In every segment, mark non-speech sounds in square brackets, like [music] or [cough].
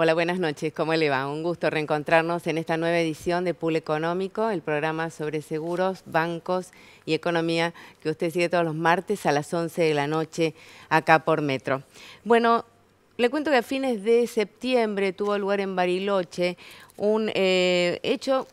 Hola, buenas noches. ¿Cómo le va? Un gusto reencontrarnos en esta nueva edición de Pool Económico, el programa sobre seguros, bancos y economía que usted sigue todos los martes a las 11 de la noche acá por Metro. Bueno, le cuento que a fines de septiembre tuvo lugar en Bariloche un eh, hecho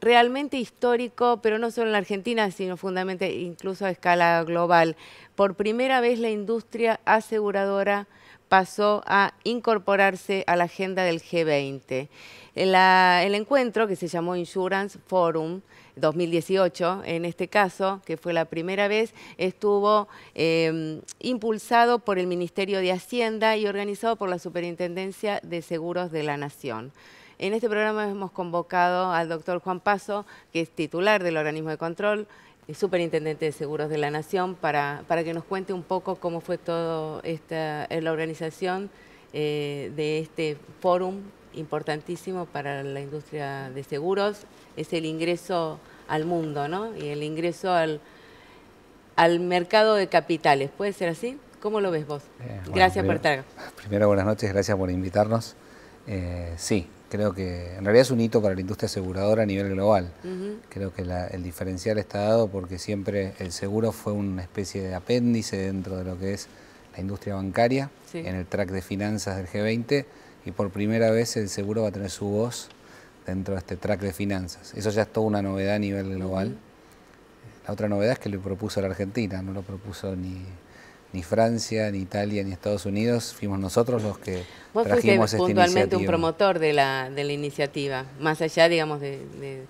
realmente histórico, pero no solo en la Argentina, sino fundamentalmente incluso a escala global. Por primera vez la industria aseguradora pasó a incorporarse a la agenda del G20 el encuentro que se llamó Insurance Forum 2018, en este caso, que fue la primera vez, estuvo em, impulsado por el Ministerio de Hacienda y organizado por la Superintendencia de Seguros de la Nación. En este programa hemos convocado al doctor Juan Paso, que es titular del organismo de control, superintendente de Seguros de la Nación, para, que nos cuente un poco cómo fue toda la organización eh, de este forum importantísimo para la industria de seguros es el ingreso al mundo, ¿no? Y el ingreso al, al mercado de capitales. ¿Puede ser así? ¿Cómo lo ves vos? Eh, gracias primero, por estar Primero, buenas noches, gracias por invitarnos. Eh, sí, creo que en realidad es un hito para la industria aseguradora a nivel global. Creo que el diferencial está dado porque siempre el seguro fue una especie de apéndice dentro de lo que es la industria bancaria, en el track de finanzas del G20 y por primera vez el seguro va a tener su voz dentro de este track de finanzas. Eso ya es toda una novedad a nivel global. La otra novedad es que lo propuso la Argentina, no lo propuso ni, ni Francia, ni Italia, ni Estados Unidos. Fuimos nosotros los que ¿Vos trajimos fuiste puntualmente un promotor de la, iniciativa, más allá, digamos, de,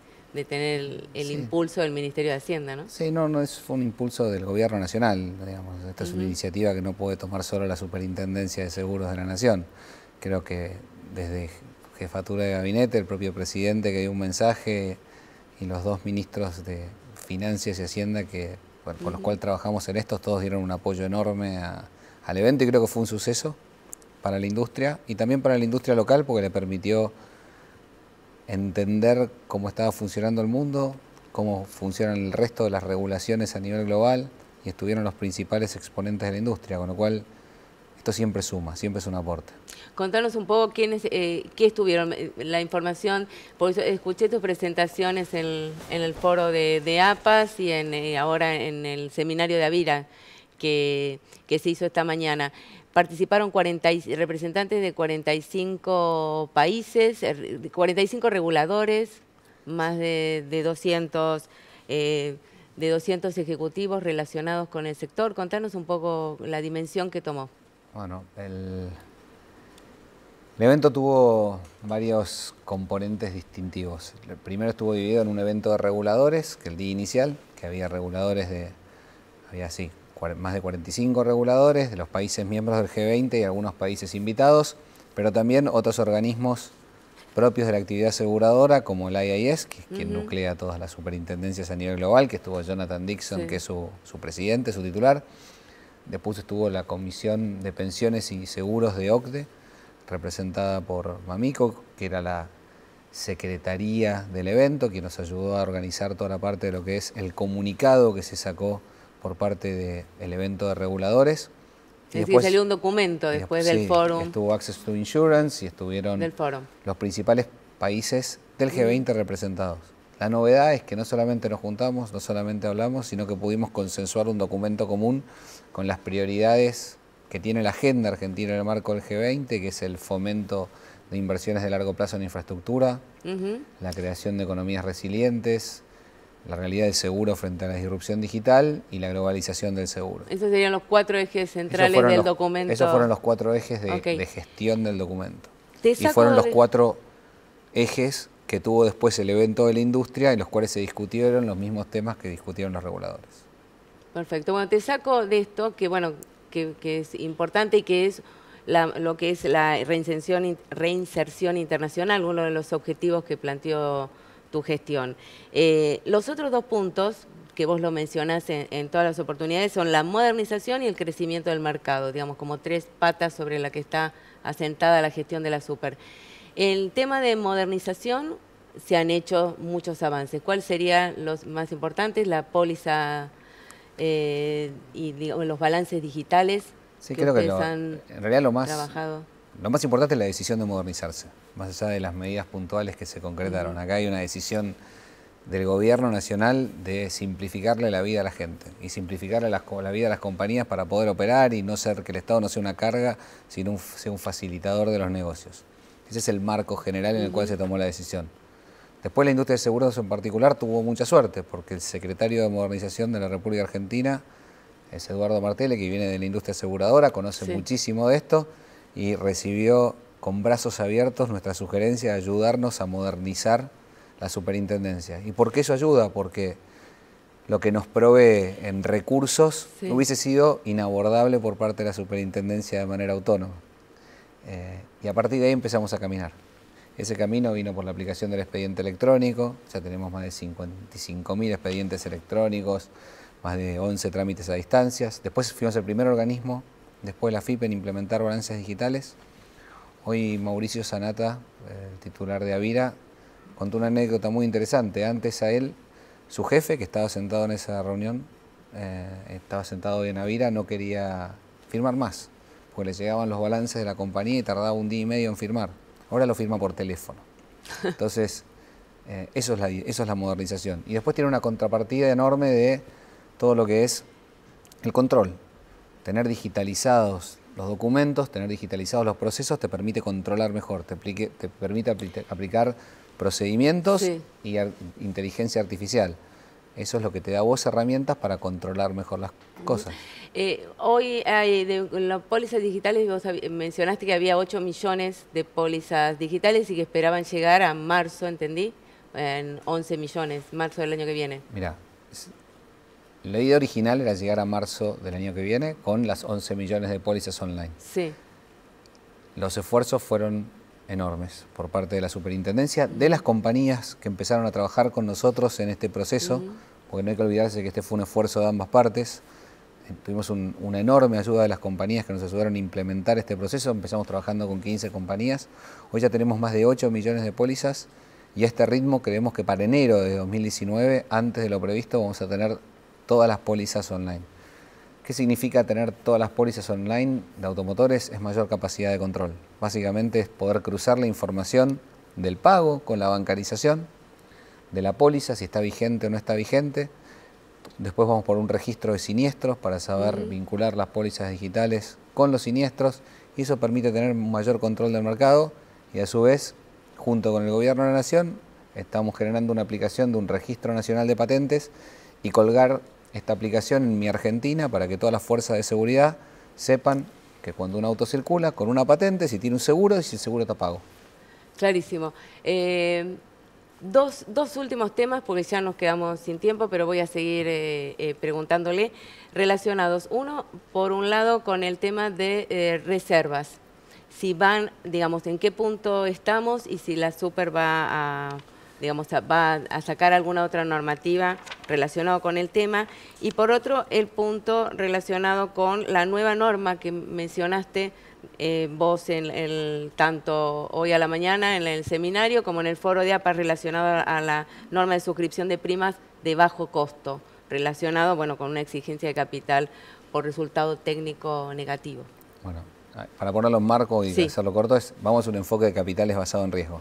tener el, impulso del Ministerio de Hacienda, ¿no? Sí, no, no, es, fue un impulso del Gobierno Nacional, digamos. Esta es una iniciativa que no puede tomar solo la Superintendencia de Seguros de la Nación creo que desde jefatura de gabinete, el propio presidente que dio un mensaje y los dos ministros de Finanzas y Hacienda que con los cuales trabajamos en esto, todos dieron un apoyo enorme al evento y creo que fue un suceso para la industria y también para la industria local porque le permitió entender cómo estaba funcionando el mundo, cómo funcionan el resto de las regulaciones a nivel global y estuvieron los principales exponentes de la industria, con lo cual esto siempre suma, siempre es un aporte. Contanos un poco quiénes, eh, qué estuvieron, eh, la información, porque escuché tus presentaciones en, el foro de, APAS y eh, ahora en el seminario de Avira que, se hizo esta mañana. Participaron representantes de 45 países, 45 er, reguladores, más de, 200... de 200 ejecutivos relacionados con el sector. Contanos un poco la dimensión que tomó. Bueno, el, evento tuvo varios componentes distintivos. El primero estuvo dividido en un evento de reguladores, que el día inicial, que había reguladores de, había así, más de 45 reguladores de los países miembros del G20 y algunos países invitados, pero también otros organismos propios de la actividad aseguradora, como el IIS, que, es quien nuclea todas las superintendencias a nivel global, que estuvo Jonathan Dixon, que es su presidente, su titular Después estuvo la Comisión de Pensiones y Seguros de OCDE, representada por Mamico, que era la secretaría del evento, que nos ayudó a organizar toda la parte de lo que es el comunicado que se sacó por parte del evento de reguladores. después, salió un documento después, del sí, foro. Estuvo Access to Insurance y estuvieron los principales países del G20 representados. La novedad es que no solamente nos juntamos, no solamente hablamos, sino que pudimos consensuar un documento común con las prioridades que tiene la agenda argentina en el marco del G20, que es el fomento de inversiones de largo plazo en infraestructura, la creación de economías resilientes, la realidad del seguro frente a la disrupción digital y la globalización del seguro. Esos serían los cuatro ejes centrales del documento. Esos fueron los cuatro ejes de, gestión del documento. Y fueron los cuatro ejes que tuvo después el evento de la industria en los cuales se discutieron los mismos temas que discutieron los reguladores. Perfecto. Bueno, te saco de esto que, bueno, que, es importante y que es lo que es la reinserción, internacional, uno de los objetivos que planteó tu gestión. Eh, los otros dos puntos que vos lo mencionás en, todas las oportunidades son la modernización y el crecimiento del mercado, digamos, como tres patas sobre la que está asentada la gestión de la super. El tema de modernización, se han hecho muchos avances. ¿Cuáles serían los más importantes? La póliza eh, y los balances digitales. que creo que han en realidad lo más, trabajado. lo más importante es la decisión de modernizarse, más allá de las medidas puntuales que se concretaron. Acá hay una decisión del gobierno nacional de simplificarle la vida a la gente y simplificarle la, vida a las compañías para poder operar y no ser que el Estado no sea una carga, sino sea un facilitador de los negocios. Ese es el marco general en el cual se tomó la decisión. Después la industria de seguros en particular tuvo mucha suerte, porque el secretario de Modernización de la República Argentina es Eduardo Martelli, que viene de la industria aseguradora, conoce muchísimo de esto y recibió con brazos abiertos nuestra sugerencia de ayudarnos a modernizar la superintendencia. ¿Y por qué eso ayuda? Porque lo que nos provee en recursos hubiese sido inabordable por parte de la superintendencia de manera autónoma. Eh, y a partir de ahí empezamos a caminar. Ese camino vino por la aplicación del expediente electrónico, ya tenemos más de 55.000 expedientes electrónicos, más de 11 trámites a distancias. Después fuimos el primer organismo, después la FIP en implementar balances digitales. Hoy Mauricio Sanata, el titular de Avira, contó una anécdota muy interesante. Antes a él, su jefe, que estaba sentado en esa reunión, eh, estaba sentado en Avira, no quería firmar más porque le llegaban los balances de la compañía y tardaba un día y medio en firmar. Ahora lo firma por teléfono. [laughs] Entonces, eh, eso, es la, eso es la modernización. Y después tiene una contrapartida enorme de todo lo que es el control. Tener digitalizados los documentos, tener digitalizados los procesos, te permite controlar mejor, te, permite aplicar procedimientos y inteligencia artificial eso es lo que te da vos herramientas para controlar mejor las cosas. Eh, hoy hay las pólizas digitales, vos mencionaste que había 8 millones de pólizas digitales y que esperaban llegar a marzo, ¿entendí? En 11 millones, marzo del año que viene. Mira, la idea original era llegar a marzo del año que viene con las 11 millones de pólizas online. Sí. Los esfuerzos fueron enormes por parte de la superintendencia, de las compañías que empezaron a trabajar con nosotros en este proceso, porque no hay que olvidarse que este fue un esfuerzo de ambas partes. Eh, tuvimos una enorme ayuda de las compañías que nos ayudaron a implementar este proceso. Empezamos trabajando con 15 compañías. Hoy ya tenemos más de 8 millones de pólizas y a este ritmo creemos que para enero de 2019, antes de lo previsto, vamos a tener todas las pólizas online. ¿Qué significa tener todas las pólizas online de automotores? Es mayor capacidad de control. Básicamente es poder cruzar la información del pago con la bancarización, de la póliza, si está vigente o no está vigente. Después vamos por un registro de siniestros para saber vincular las pólizas digitales con los siniestros y eso permite tener mayor control del mercado y a su vez, junto con el Gobierno de la Nación, estamos generando una aplicación de un registro nacional de patentes y colgar esta aplicación en mi Argentina para que todas las fuerzas de seguridad sepan que cuando un auto circula con una patente, si tiene un seguro y si el seguro está pago. Clarísimo. Eh, dos, últimos temas, porque ya nos quedamos sin tiempo, pero voy a seguir eh, eh, preguntándole relacionados. Uno, por un lado, con el tema de reservas. Si van, digamos, en qué punto estamos y si la super va a digamos, va a sacar alguna otra normativa relacionada con el tema. Y por otro, el punto relacionado con la nueva norma que mencionaste eh, vos en el, tanto hoy a la mañana en el seminario como en el foro de APA relacionado a la norma de suscripción de primas de bajo costo, relacionado bueno, con una exigencia de capital por resultado técnico negativo. Bueno, para ponerlo en marco y hacerlo corto, es, vamos a un enfoque de capitales basado en riesgo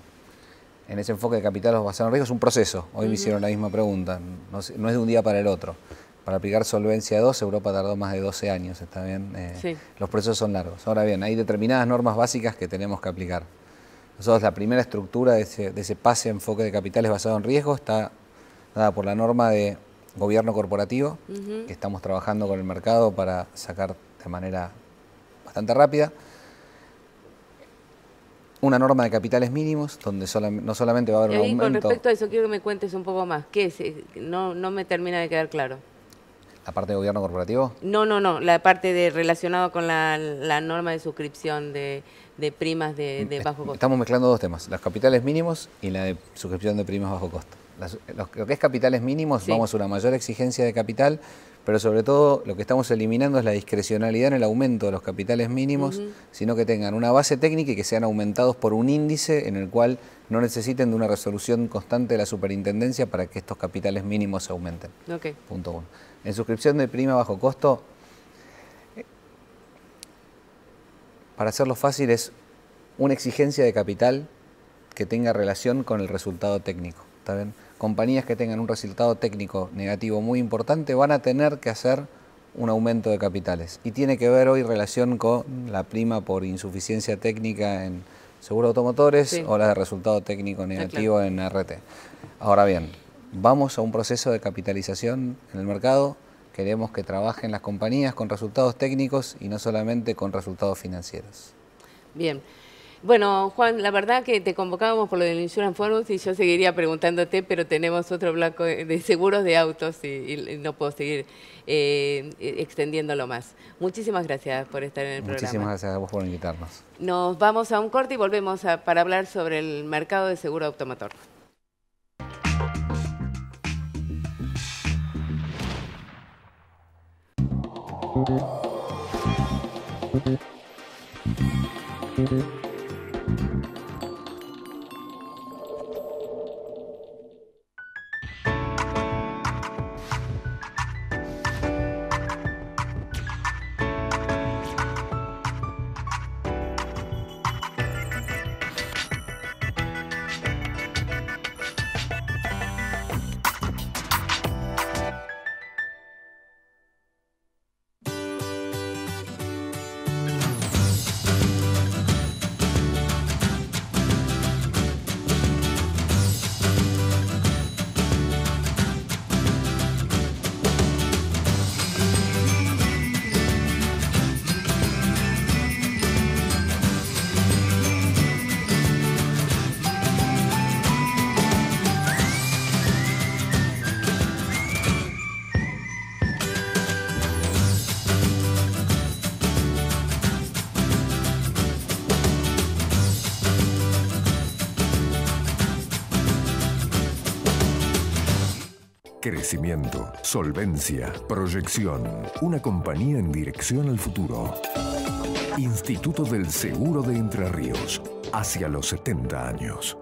en ese enfoque de capitales basado en riesgo es un proceso. Hoy me hicieron la misma pregunta, no, es de un día para el otro. Para aplicar solvencia 2, Europa tardó más de 12 años, ¿está bien? Eh, los procesos son largos. Ahora bien, hay determinadas normas básicas que tenemos que aplicar. Nosotros la primera estructura de ese, de pase enfoque de capitales basado en riesgo está dada por la norma de gobierno corporativo, que estamos trabajando con el mercado para sacar de manera bastante rápida una norma de capitales mínimos donde no solamente va a haber y ahí, un aumento... con respecto a eso quiero que me cuentes un poco más. ¿Qué es? Eh, no, no me termina de quedar claro. ¿La parte de gobierno corporativo? No, no, no. La parte de relacionado con la, norma de suscripción de, primas de, mm, bajo costo. Estamos mezclando dos temas, Las capitales mínimos y la de suscripción de primas bajo costo lo que es capitales mínimos, vamos a una mayor exigencia de capital, pero sobre todo lo que estamos eliminando es la discrecionalidad en el aumento de los capitales mínimos, sino que tengan una base técnica y que sean aumentados por un índice en el cual no necesiten de una resolución constante de la superintendencia para que estos capitales mínimos se aumenten. Punto uno. En suscripción de prima bajo costo, eh, para hacerlo fácil, es una exigencia de capital que tenga relación con el resultado técnico. ¿Está bien? compañías que tengan un resultado técnico negativo muy importante van a tener que hacer un aumento de capitales. Y tiene que ver hoy relación con la prima por insuficiencia técnica en seguro automotores o la de resultado técnico ah, negativo en RT. Ahora bien, vamos a un proceso de capitalización en el mercado. Queremos que trabajen las compañías con resultados técnicos y no solamente con resultados financieros. Bien. Bueno, Juan, la verdad que te convocábamos por lo del Insurance Forum y yo seguiría preguntándote, pero tenemos otro blanco de seguros de autos y, no puedo seguir eh, extendiéndolo más. Muchísimas gracias por estar en el programa. Muchísimas gracias a vos por invitarnos. Nos vamos a un corte y volvemos para hablar sobre el mercado de seguro automotor. crecimiento, solvencia, proyección. Una compañía en dirección al futuro. Instituto del Seguro de Entre Ríos, hacia los 70 años.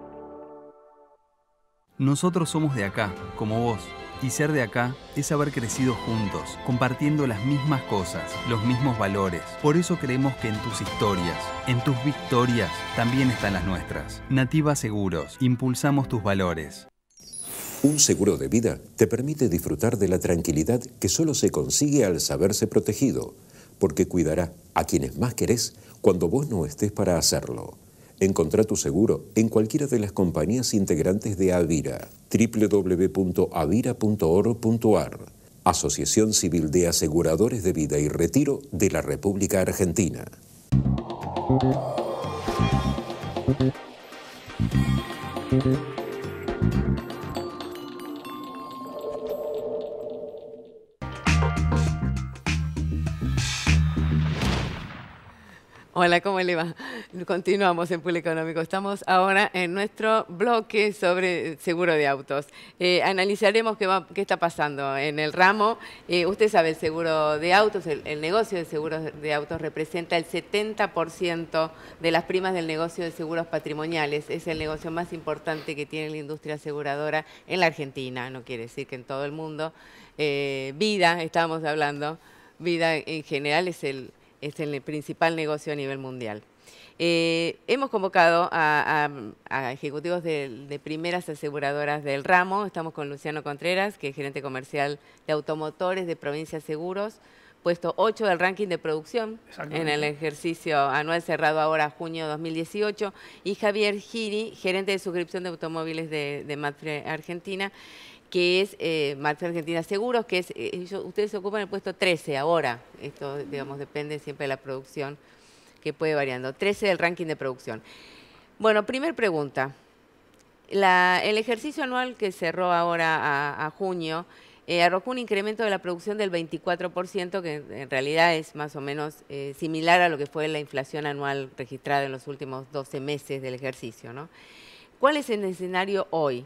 Nosotros somos de acá, como vos. Y ser de acá es haber crecido juntos, compartiendo las mismas cosas, los mismos valores. Por eso creemos que en tus historias, en tus victorias, también están las nuestras. Nativa Seguros, impulsamos tus valores. Un seguro de vida te permite disfrutar de la tranquilidad que solo se consigue al saberse protegido, porque cuidará a quienes más querés cuando vos no estés para hacerlo. Encontrá tu seguro en cualquiera de las compañías integrantes de Avira. www.avira.org.ar Asociación Civil de Aseguradores de Vida y Retiro de la República Argentina. Hola, ¿cómo le va? Continuamos en Pool Económico. Estamos ahora en nuestro bloque sobre seguro de autos. Eh, analizaremos qué, está pasando en el ramo. Eh, usted sabe, el seguro de autos, el, negocio de seguros de autos representa el 70% de las primas del negocio de seguros patrimoniales. Es el negocio más importante que tiene la industria aseguradora en la Argentina, no quiere decir que en todo el mundo. Eh, vida, estábamos hablando, vida en general es el es el principal negocio a nivel mundial. Eh, hemos convocado a, ejecutivos de, de, primeras aseguradoras del ramo. Estamos con Luciano Contreras, que es gerente comercial de automotores de Provincia Seguros puesto 8 del ranking de producción en el ejercicio anual cerrado ahora junio 2018, y Javier Giri, gerente de suscripción de automóviles de, de Argentina, que es eh, Argentina Seguros, que es eh, ustedes ocupan el puesto 13 ahora, esto digamos depende siempre de la producción que puede variando, 13 del ranking de producción. Bueno, primer pregunta. el ejercicio anual que cerró ahora a junio, eh, arrojó un incremento de la producción del 24%, que en realidad es más o menos eh, similar a lo que fue la inflación anual registrada en los últimos 12 meses del ejercicio. ¿Cuál es el escenario hoy?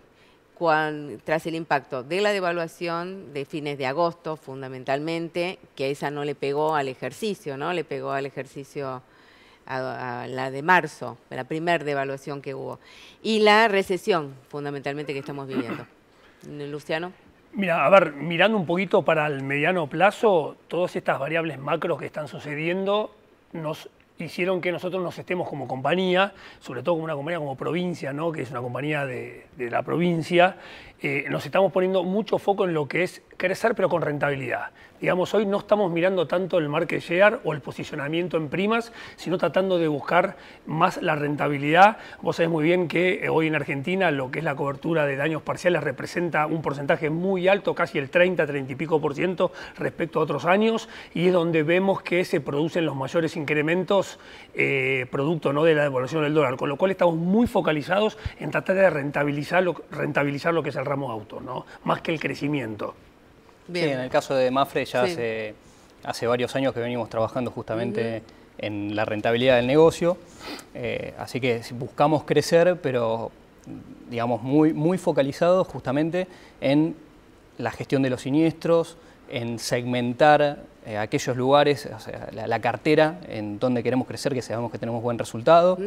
tras el impacto de la devaluación de fines de agosto, fundamentalmente, que esa no le pegó al ejercicio, ¿no? Le pegó al ejercicio a, la de marzo, la primera devaluación que hubo. Y la recesión, fundamentalmente, que estamos viviendo. [clears throat] Luciano. Mira, a ver, mirando un poquito para el mediano plazo, todas estas variables macro que están sucediendo nos hicieron que nosotros nos estemos como compañía, sobre todo como una compañía como provincia, ¿no? que es una compañía de, la provincia, eh, nos estamos poniendo mucho foco en lo que es crecer pero con rentabilidad. Digamos, hoy no estamos mirando tanto el market share o el posicionamiento en primas, sino tratando de buscar más la rentabilidad. Vos sabés muy bien que eh, hoy en Argentina lo que es la cobertura de daños parciales representa un porcentaje muy alto, casi el 30, 30 y pico por ciento respecto a otros años, y es donde vemos que se producen los mayores incrementos eh, producto ¿no? de la devaluación del dólar, con lo cual estamos muy focalizados en tratar de rentabilizar lo, rentabilizar lo que es el ramo auto, ¿no? más que el crecimiento. Sí, en el caso de Mafre ya hace, varios años que venimos trabajando justamente en la rentabilidad del negocio, eh, así que buscamos crecer, pero digamos muy, muy focalizados justamente en la gestión de los siniestros, en segmentar eh, aquellos lugares, o sea, la, cartera en donde queremos crecer, que sabemos que tenemos buen resultado,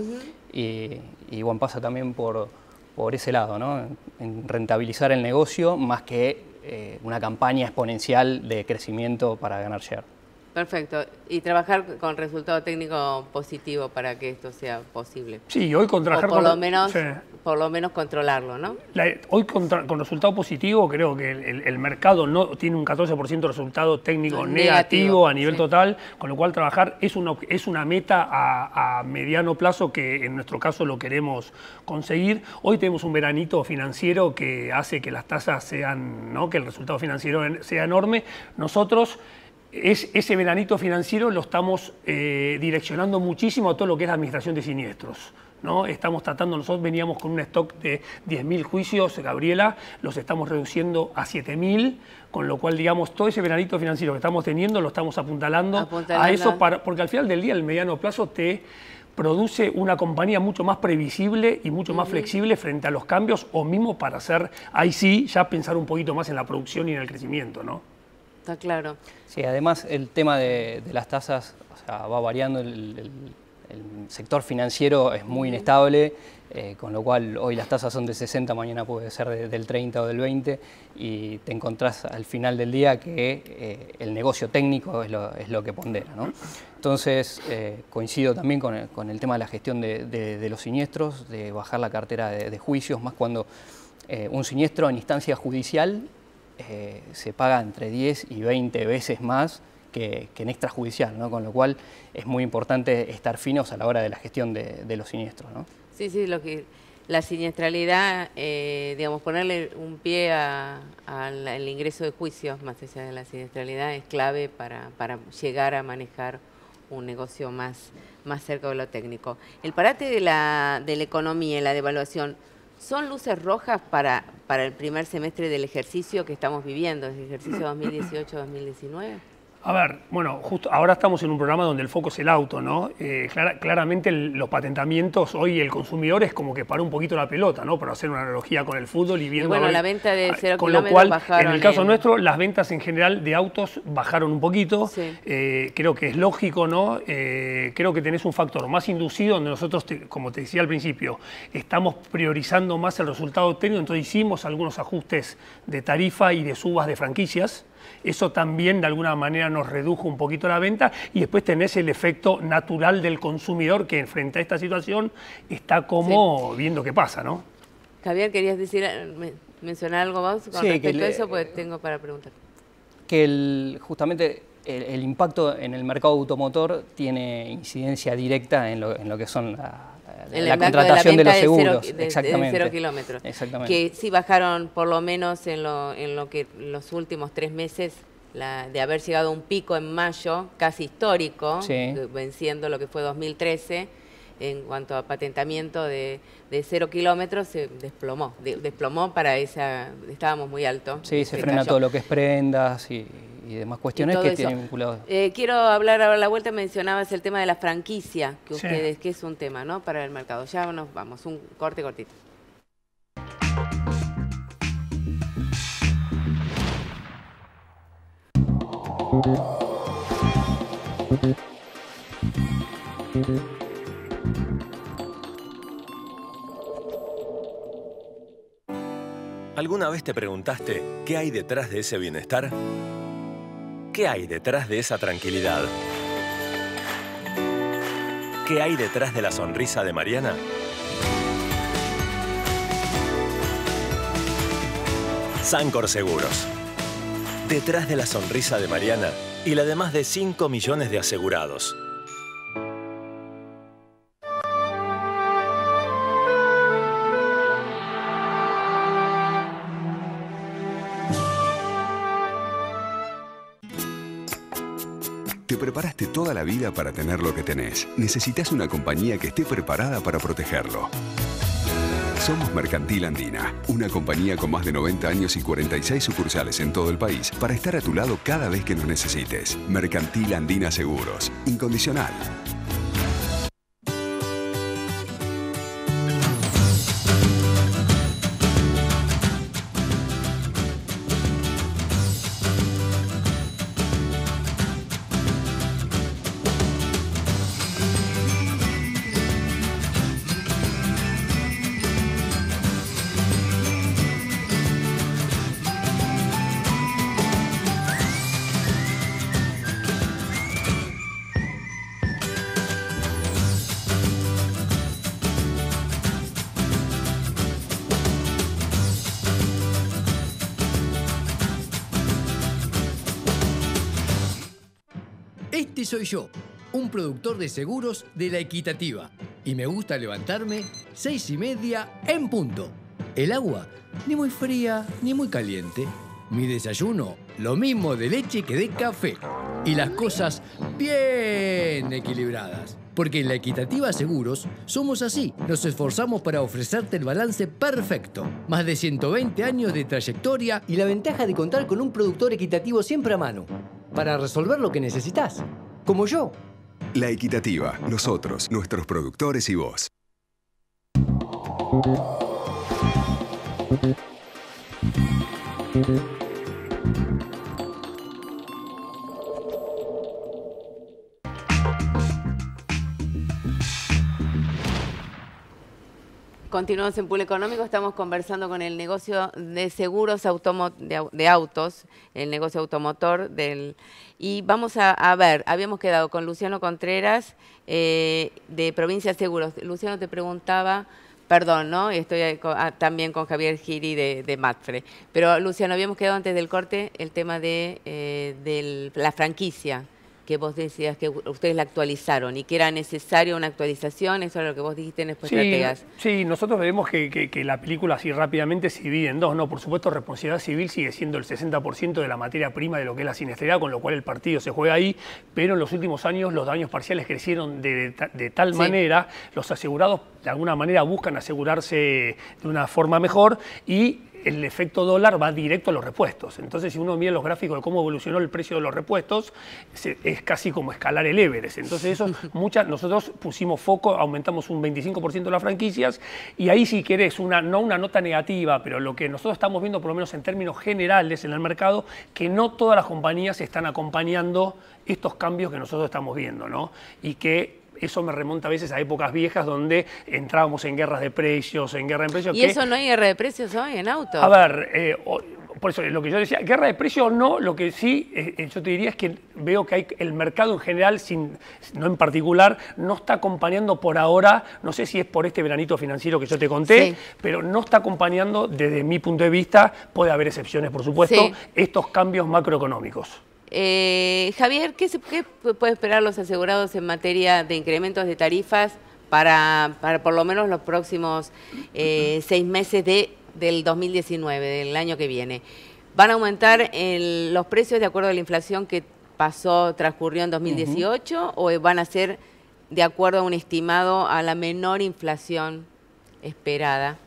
y, Juan pasa también por, por ese lado, ¿no? en rentabilizar el negocio más que eh, una campaña exponencial de crecimiento para ganar share. Perfecto. Y trabajar con resultado técnico positivo para que esto sea posible. Sí, hoy con por Lo menos, Por lo menos controlarlo, ¿no? hoy con, resultado positivo creo que el, mercado no tiene un 14% de resultado técnico negativo, a nivel total, con lo cual trabajar es una, es una meta a, a, mediano plazo que en nuestro caso lo queremos conseguir. Hoy tenemos un veranito financiero que hace que las tasas sean, ¿no? que el resultado financiero sea enorme. Nosotros es, ese veranito financiero lo estamos eh, direccionando muchísimo a todo lo que es la administración de siniestros. ¿no? Estamos tratando, nosotros veníamos con un stock de 10.000 juicios, Gabriela, los estamos reduciendo a 7.000, con lo cual, digamos, todo ese veranito financiero que estamos teniendo lo estamos apuntalando, a eso, porque al final del día, el mediano plazo te produce una compañía mucho más previsible y mucho más flexible frente a los cambios o mismo para hacer, ahí sí, ya pensar un poquito más en la producción y en el crecimiento, ¿no? Está claro. Sí, además el tema de, las tasas va variando, el, sector financiero es muy inestable, eh, con lo cual hoy las tasas son de 60, mañana puede ser del 30 o del 20, y te encontrás al final del día que eh, el negocio técnico es lo, que pondera. Entonces eh, coincido también con, el tema de la gestión de, los siniestros, de bajar la cartera de, juicios, más cuando... un siniestro en instancia judicial eh, se paga entre 10 y 20 veces más que, en extrajudicial, ¿no? con lo cual es muy importante estar finos a la hora de la gestión de, los siniestros. ¿no? Sí, sí, lo la siniestralidad, eh, digamos, ponerle un pie al ingreso de juicios, más allá de la siniestralidad, es clave para, llegar a manejar un negocio más, más cerca de lo técnico. El parate de la, economía y la devaluación, son luces rojas para, para el primer semestre del ejercicio que estamos viviendo, el ejercicio 2018-2019? [clears throat] A ver, bueno, justo ahora estamos en un programa donde el foco es el auto, ¿no? Eh, claramente los patentamientos hoy el consumidor es como que paró un poquito la pelota, ¿no? Para hacer una analogía con el fútbol y viendo. bueno, la venta de ah, cero Con lo cual, en el caso nuestro, las ventas en general de autos bajaron un poquito. Eh, creo que es lógico, ¿no? Eh, creo que tenés un factor más inducido donde nosotros, como te decía al principio, estamos priorizando más el resultado obtenido. entonces hicimos algunos ajustes de tarifa y de subas de franquicias. Eso también de alguna manera nos redujo un poquito la venta y después tenés el efecto natural del consumidor que frente a esta situación está como viendo qué pasa, ¿no? Javier, ¿querías decir, eh, mencionar algo más con respecto a eso? Pues tengo para preguntar. Que justamente el, impacto en el mercado automotor tiene incidencia directa en lo, en lo que son las la contratación de, la los seguros. exactamente. cero kilómetros. Que sí bajaron por lo menos en lo, en lo que los últimos tres meses de haber llegado a un pico en mayo casi histórico, venciendo lo que fue 2013 en cuanto a patentamiento de, de cero kilómetros, se desplomó. desplomó para esa. Estábamos muy alto. Sí, se, frena todo lo que es prendas y, y demás cuestiones que tienen vinculados. Eh, quiero hablar ahora la vuelta, mencionabas el tema de la franquicia, que ustedes, que es un tema, ¿no? Para el mercado. Ya nos vamos, un corte cortito. ¿Alguna vez te preguntaste qué hay detrás de ese bienestar? ¿Qué hay detrás de esa tranquilidad? ¿Qué hay detrás de la sonrisa de Mariana? Sancor Seguros. Detrás de la sonrisa de Mariana y la de más de 5 millones de asegurados. Te preparaste toda la vida para tener lo que tenés. Necesitas una compañía que esté preparada para protegerlo. Somos Mercantil Andina, una compañía con más de 90 años y 46 sucursales en todo el país para estar a tu lado cada vez que nos necesites. Mercantil Andina Seguros, incondicional. soy yo, un productor de seguros de la equitativa. Y me gusta levantarme seis y media en punto. El agua, ni muy fría ni muy caliente. Mi desayuno, lo mismo de leche que de café. Y las cosas bien equilibradas. Porque en la Equitativa Seguros somos así, nos esforzamos para ofrecerte el balance perfecto. Más de 120 años de trayectoria y la ventaja de contar con un productor equitativo siempre a mano para resolver lo que necesitas como yo. La equitativa, nosotros, nuestros productores y vos. Continuamos en Pool Económico, estamos conversando con el negocio de seguros de, autos, el negocio automotor, del y vamos a, ver, habíamos quedado con Luciano Contreras eh, de Provincia Seguros. Luciano te preguntaba, perdón, ¿no? Estoy ah, también con Javier Giri de, Matfre, pero Luciano, habíamos quedado antes del corte el tema de eh, la franquicia que vos decías que ustedes la actualizaron y que era necesaria una actualización, eso era lo que vos dijiste en la Sí, sí, nosotros vemos que, la película así rápidamente se divide en dos, ¿no? Por supuesto, responsabilidad civil sigue siendo el 60% de la materia prima de lo que es la sinestralidad... con lo cual el partido se juega ahí, pero en los últimos años los daños parciales crecieron de, tal manera, los asegurados de alguna manera buscan asegurarse de una forma mejor y el efecto dólar va directo a los repuestos. Entonces, si uno mira los gráficos de cómo evolucionó el precio de los repuestos, es casi como escalar el Everest. Entonces, eso [laughs] nosotros pusimos foco, aumentamos un 25% las franquicias y ahí si querés, una, no una nota negativa, pero lo que nosotros estamos viendo, por lo menos en términos generales en el mercado, que no todas las compañías están acompañando estos cambios que nosotros estamos viendo, ¿no? Y que eso me remonta a veces a épocas viejas donde entrábamos en guerras de precios, en guerra de precios. ¿Y eso no hay guerra de precios hoy en auto? A ver, eh, por eso lo que yo decía, guerra de precios no, lo que sí eh, eh, yo te diría es que veo que hay, el mercado en general, sin, no en particular, no está acompañando por ahora, no sé si es por este veranito financiero que yo te conté, pero no está acompañando desde mi punto de vista, puede haber excepciones por supuesto, estos cambios macroeconómicos. Eh, Javier, ¿qué, se, puede esperar los asegurados en materia de incrementos de tarifas para, por lo menos los próximos eh, seis meses de, del 2019, del año que viene? ¿Van a aumentar los precios de acuerdo a la inflación que pasó, transcurrió en 2018 o van a ser de acuerdo a un estimado a la menor inflación esperada?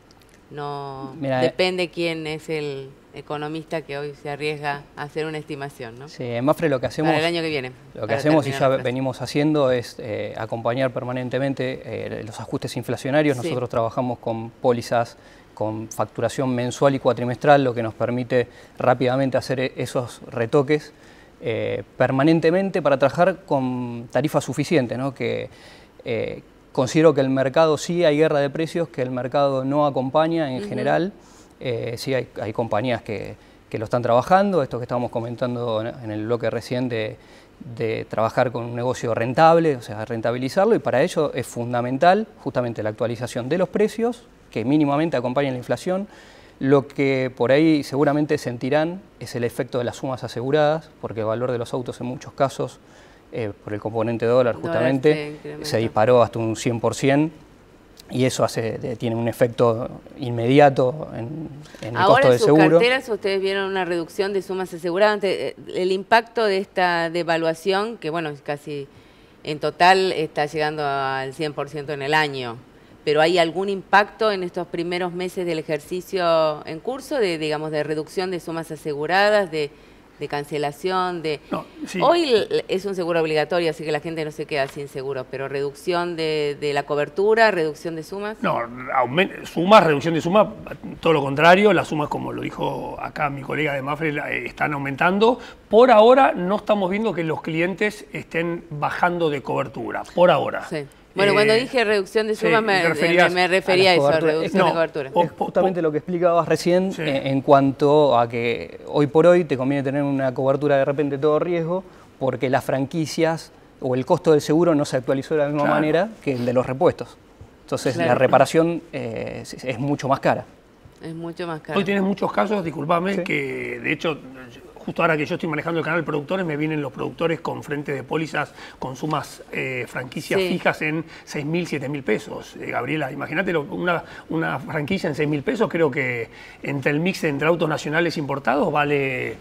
No, depende quién es el economista que hoy se arriesga a hacer una estimación. ¿no? Sí, en Mafre lo que hacemos... el año que viene. Lo que hacemos y ya venimos haciendo es eh, acompañar permanentemente eh, los ajustes inflacionarios. Nosotros trabajamos con pólizas con facturación mensual y cuatrimestral, lo que nos permite rápidamente hacer e-, esos retoques eh, permanentemente para trabajar con tarifa suficiente, ¿no? que considero que el mercado sí hay guerra de precios, que el mercado no acompaña en general. Eh, sí, hay, compañías que, lo están trabajando, esto que estábamos comentando en el bloque recién de, trabajar con un negocio rentable, o sea, rentabilizarlo, y para ello es fundamental justamente la actualización de los precios, que mínimamente acompañen la inflación. Lo que por ahí seguramente sentirán es el efecto de las sumas aseguradas, porque el valor de los autos en muchos casos, eh, por el componente dólar justamente, se disparó hasta un 100% y eso hace, eh, tiene un efecto inmediato en, el costo de seguro. Ahora en sus carteras ustedes vieron una reducción de sumas aseguradas. Eh, el impacto de esta devaluación, que bueno, casi en total está llegando al 100% en el año, pero ¿hay algún impacto en estos primeros meses del ejercicio en curso de, digamos, de reducción de sumas aseguradas, de de cancelación, de... Hoy es un seguro obligatorio, así que la gente no se queda sin seguro, pero reducción de, la cobertura, reducción de sumas. No, sumas, reducción de sumas, todo lo contrario, las sumas, como lo dijo acá mi colega de Mafre, eh, están aumentando. Por ahora no estamos viendo que los clientes estén bajando de cobertura, por ahora. Bueno, cuando eh, dije reducción de suma me, refería a, eso, reducción de cobertura. Es justamente lo que explicabas recién eh, en, cuanto a que hoy por hoy te conviene tener una cobertura de repente todo riesgo porque las franquicias o el costo del seguro no se actualizó de la misma manera que el de los repuestos. Entonces la reparación eh, es, mucho más cara. Es mucho más cara. Hoy tienes muchos casos, disculpame, que de hecho justo ahora que yo estoy manejando el canal de productores, me vienen los productores con frente de pólizas con sumas eh, franquicias fijas en 6.000, 7.000 pesos. Eh, Gabriela, imagínate una, una franquicia en mil pesos, creo que entre el mix entre autos nacionales importados vale,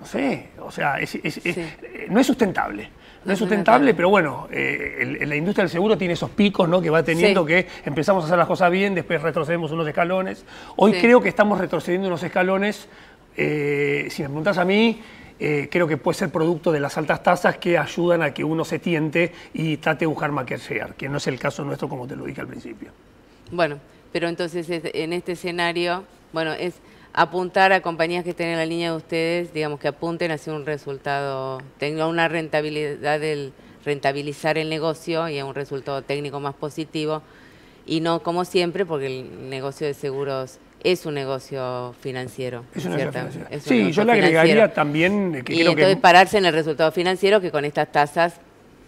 no sé, o sea, eh, no es sustentable no es sustentable, pero bueno, la industria del seguro tiene esos picos ¿no? que va teniendo que empezamos a hacer las cosas bien, después retrocedemos unos escalones. Hoy creo que estamos retrocediendo unos escalones eh, si me preguntas a mí, eh, creo que puede ser producto de las altas tasas que ayudan a que uno se tiente y trate de buscar maquillar, que no es el caso nuestro como te lo dije al principio. Bueno, pero entonces en este escenario, bueno, es apuntar a compañías que estén en la línea de ustedes, digamos que apunten hacia un resultado, tenga una rentabilidad del rentabilizar el negocio y a un resultado técnico más positivo y no como siempre, porque el negocio de seguros es un negocio financiero. Es sí, yo le agregaría también eh, que y entonces pararse en el resultado financiero que con estas tasas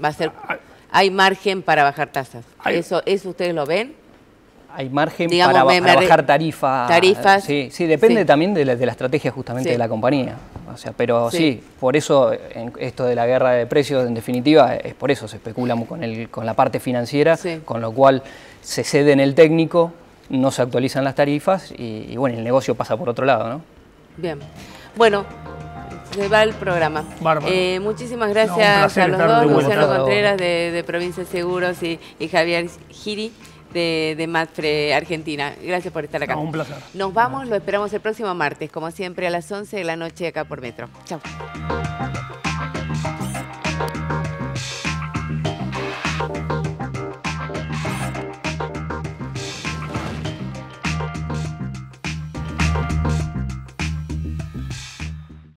va a ser... Ah, ah. hay margen para bajar tasas. Eso, ¿Eso ustedes lo ven? Hay margen para, bajar tarifa, eh, tarifas. Sí, depende también de la, estrategia justamente de la compañía. O sea, pero sí, por eso esto de la guerra de precios, en definitiva, es por eso se especula con, el, con la parte financiera, con lo cual se cede en el técnico no se actualizan las tarifas y, bueno, el negocio pasa por otro lado, ¿no? Bien. Bueno, se va el programa. Eh, muchísimas gracias a los dos, Luciano Contreras de, de Seguros y, Javier Giri de, de Argentina. Gracias por estar acá. un placer. Nos vamos, lo esperamos el próximo martes, como siempre, a las 11 de la noche acá por Metro. Chao.